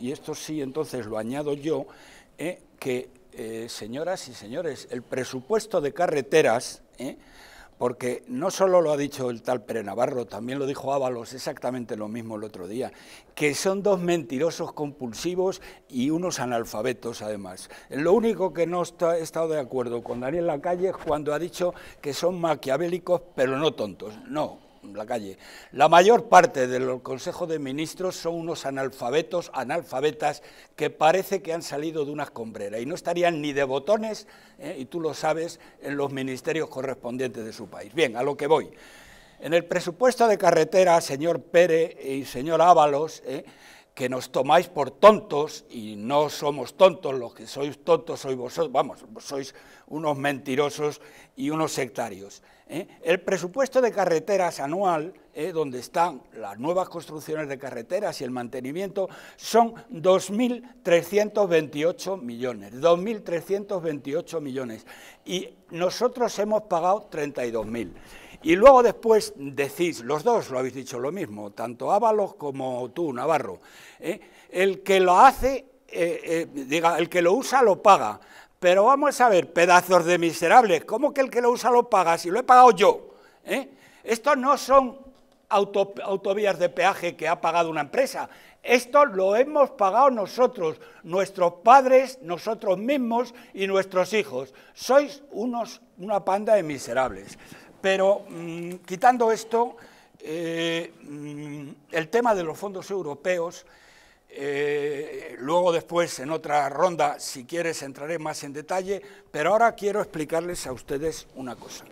y esto sí entonces lo añado yo, eh, que eh, señoras y señores, el presupuesto de carreteras, eh, porque no solo lo ha dicho el tal Pere Navarro, también lo dijo Ábalos, exactamente lo mismo el otro día, que son dos mentirosos compulsivos y unos analfabetos además. Lo único que no he estado de acuerdo con Daniel Lacalle es cuando ha dicho que son maquiavélicos pero no tontos. No, la calle. La mayor parte del Consejo de Ministros son unos analfabetos, analfabetas, que parece que han salido de una escombrera y no estarían ni de botones, eh, y tú lo sabes, en los ministerios correspondientes de su país. Bien, a lo que voy. En el presupuesto de carretera, señor Pérez y señor Ábalos, eh, que nos tomáis por tontos, y no somos tontos, los que sois tontos sois vosotros, vamos, sois unos mentirosos y unos sectarios. ¿eh? El presupuesto de carreteras anual, ¿eh? donde están las nuevas construcciones de carreteras y el mantenimiento, son 2.328 millones, 2.328 millones, y nosotros hemos pagado 32.000. Y luego después decís, los dos lo habéis dicho lo mismo, tanto Ábalos como tú, Navarro, ¿eh? el que lo hace, eh, eh, diga, el que lo usa lo paga. Pero vamos a ver, pedazos de miserables, ¿cómo que el que lo usa lo paga si lo he pagado yo? Estos no son autovías de peaje que ha pagado una empresa, esto lo hemos pagado nosotros, nuestros padres, nosotros mismos y nuestros hijos. Sois unos, una panda de miserables. Pero mm, quitando esto, eh, mm, el tema de los fondos europeos, eh, luego después en otra ronda, si quieres, entraré más en detalle, pero ahora quiero explicarles a ustedes una cosa.